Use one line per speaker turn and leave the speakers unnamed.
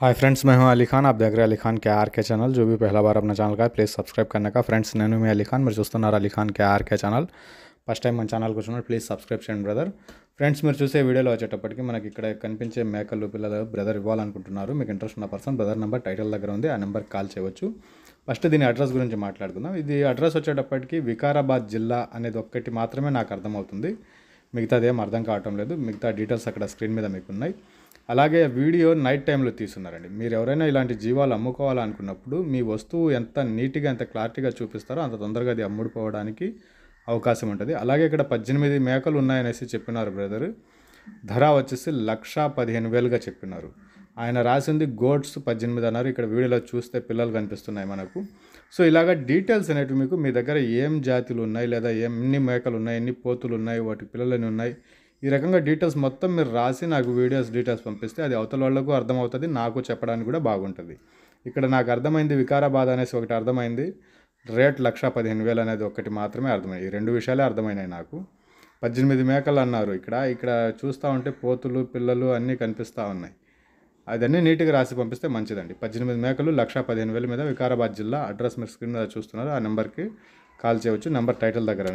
hi friends मैं అలీ ఖాన్ खान దగ్గర అలీ ఖాన్ हैं अली खान के आर के चैनल ఛానల్ का ప్లీజ్ సబ్స్క్రైబ్ करने ఫ్రెండ్స్ నేను మీ అలీ ఖాన్ మీరు చూస్తున్నారు అలీ ఖాన్ కే ఛానల్ ఫస్ట్ టైం మన ఛానల్కి వచ్చినారు ప్లీజ్ సబ్స్క్రైబ్ చేయండి బ్రదర్ ఫ్రెండ్స్ మీరు చూసే వీడియోలో వచ్చేటప్పటికి మనకి ఇక్కడ కనిపించే మేకలు పిల్లలు బ్రదర్ ఇవ్వాలనుకుంటున్నారు మీకు ఇంట్రెస్ట్ ఉన్న పర్సన్ బ్రదర్ నెంబర్ టైటిల్ దగ్గర ఉంది ఆ నెంబర్ కాల్ చేయవచ్చు ఫస్ట్ దీని అడ్రస్ గురించి మాట్లాడుకుందాం ఇది అడ్రస్ వచ్చేటప్పటికి వికారాబాద్ జిల్లా అనేది ఒక్కటి మాత్రమే నాకు అర్థమవుతుంది మిగతాది ఏం అర్థం కావటం లేదు మిగతా డీటెయిల్స్ అక్కడ స్క్రీన్ మీద మీకు ఉన్నాయి అలాగే వీడియో నైట్ టైంలో తీసున్నారండి మీరు ఎవరైనా ఇలాంటి జీవాలు అమ్ముకోవాలనుకున్నప్పుడు మీ వస్తువు ఎంత నీట్గా ఎంత క్లారిటీగా చూపిస్తారో అంత తొందరగా అది అమ్ముడుపోవడానికి అవకాశం ఉంటుంది అలాగే ఇక్కడ పద్దెనిమిది మేకలు ఉన్నాయనేసి చెప్పినారు బ్రదర్ ధర వచ్చేసి లక్ష పదిహేను వేలుగా చెప్పినారు ఆయన రాసింది గోడ్స్ పద్దెనిమిది అన్నారు ఇక్కడ వీడియోలో చూస్తే పిల్లలు కనిపిస్తున్నాయి మనకు సో ఇలాగ డీటెయిల్స్ అనేవి మీకు మీ దగ్గర ఏం జాతులు ఉన్నాయి లేదా ఎన్ని మేకలు ఉన్నాయి ఎన్ని పోతులు ఉన్నాయి వాటి పిల్లలని ఉన్నాయి ఈ రకంగా డీటెయిల్స్ మొత్తం మీరు రాసి నాకు వీడియోస్ డీటెయిల్స్ పంపిస్తే అది అవతల వాళ్ళకు అర్థమవుతుంది నాకు చెప్పడానికి కూడా బాగుంటుంది ఇక్కడ నాకు అర్థమైంది వికారాబాద్ అనేసి ఒకటి అర్థమైంది రేట్ లక్ష పదిహేను వేలు అనేది ఒకటి మాత్రమే అర్థమైంది ఈ రెండు విషయాలే అర్థమైనాయి నాకు పద్దెనిమిది మేకలు అన్నారు ఇక్కడ ఇక్కడ చూస్తూ ఉంటే పోతులు పిల్లలు అన్నీ కనిపిస్తూ ఉన్నాయి అదన్నీ నీట్గా రాసి పంపిస్తే మంచిదండి పద్దెనిమిది మేకలు లక్ష పదిహేను వేల మీద వికారాబాద్ జిల్లా అడ్రస్ మీరు స్క్రీన్ మీద చూస్తున్నారు ఆ నెంబర్కి కాల్ చేయవచ్చు నెంబర్ టైటిల్ దగ్గర